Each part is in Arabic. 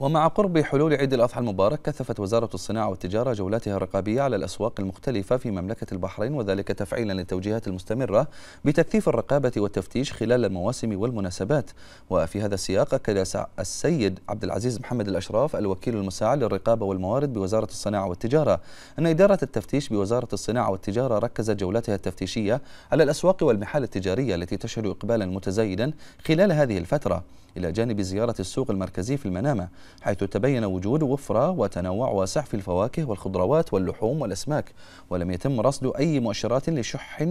ومع قرب حلول عيد الأضحى المبارك كثفت وزارة الصناعة والتجارة جولاتها الرقابية على الأسواق المختلفة في مملكة البحرين وذلك تفعيلا للتوجيهات المستمرة بتكثيف الرقابة والتفتيش خلال المواسم والمناسبات وفي هذا السياق أكد السيد عبد العزيز محمد الأشراف الوكيل المساعد للرقابة والموارد بوزارة الصناعة والتجارة أن إدارة التفتيش بوزارة الصناعة والتجارة ركزت جولاتها التفتيشية على الأسواق والمحال التجارية التي تشهد إقبالا متزايدا خلال هذه الفترة إلى جانب زيارة السوق المركزي في المنامة حيث تبين وجود وفرة وتنوع واسع في الفواكه والخضروات واللحوم والأسماك ولم يتم رصد أي مؤشرات لشح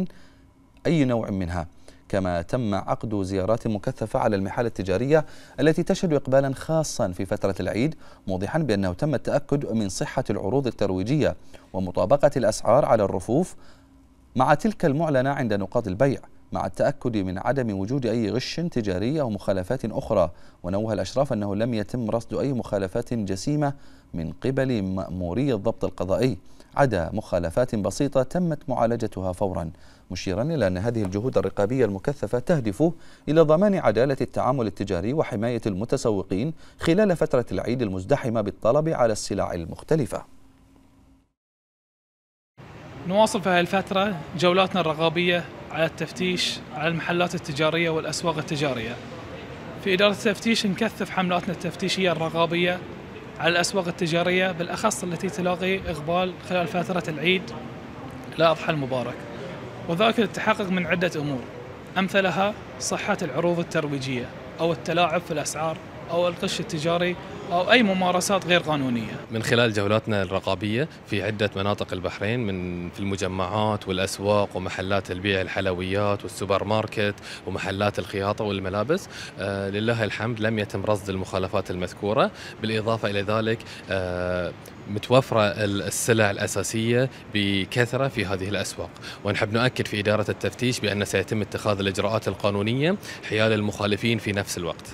أي نوع منها كما تم عقد زيارات مكثفة على المحال التجارية التي تشهد إقبالا خاصا في فترة العيد موضحا بأنه تم التأكد من صحة العروض الترويجية ومطابقة الأسعار على الرفوف مع تلك المعلنة عند نقاط البيع مع التأكد من عدم وجود أي غش تجاري أو مخالفات أخرى ونوه الأشراف أنه لم يتم رصد أي مخالفات جسيمة من قبل مأموري الضبط القضائي عدا مخالفات بسيطة تمت معالجتها فورا مشيرا إلى أن هذه الجهود الرقابية المكثفة تهدف إلى ضمان عدالة التعامل التجاري وحماية المتسوقين خلال فترة العيد المزدحمة بالطلب على السلع المختلفة نواصل في هذه الفترة جولاتنا الرقابية على التفتيش على المحلات التجارية والأسواق التجارية في إدارة التفتيش نكثف حملاتنا التفتيشية الرقابية على الأسواق التجارية بالأخص التي تلاقي إقبال خلال فترة العيد أضحى المبارك وذلك للتحقق من عدة أمور أمثلها صحة العروض الترويجية أو التلاعب في الأسعار أو القش التجاري أو أي ممارسات غير قانونية من خلال جولاتنا الرقابية في عدة مناطق البحرين من في المجمعات والأسواق ومحلات البيع الحلويات والسوبر ماركت ومحلات الخياطة والملابس آه، لله الحمد لم يتم رصد المخالفات المذكورة بالإضافة إلى ذلك آه، متوفرة السلع الأساسية بكثرة في هذه الأسواق ونحب نؤكد في إدارة التفتيش بأن سيتم اتخاذ الإجراءات القانونية حيال المخالفين في نفس الوقت